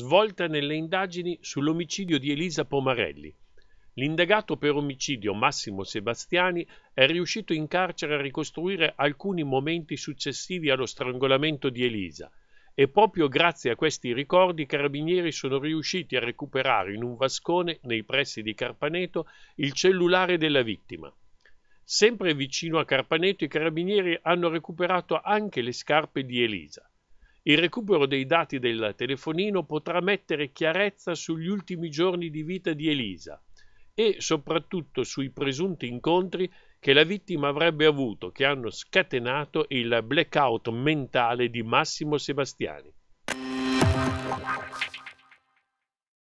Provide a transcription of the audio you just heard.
svolta nelle indagini sull'omicidio di Elisa Pomarelli. L'indagato per omicidio Massimo Sebastiani è riuscito in carcere a ricostruire alcuni momenti successivi allo strangolamento di Elisa e proprio grazie a questi ricordi i carabinieri sono riusciti a recuperare in un vascone nei pressi di Carpaneto il cellulare della vittima. Sempre vicino a Carpaneto i carabinieri hanno recuperato anche le scarpe di Elisa. Il recupero dei dati del telefonino potrà mettere chiarezza sugli ultimi giorni di vita di Elisa e soprattutto sui presunti incontri che la vittima avrebbe avuto che hanno scatenato il blackout mentale di Massimo Sebastiani.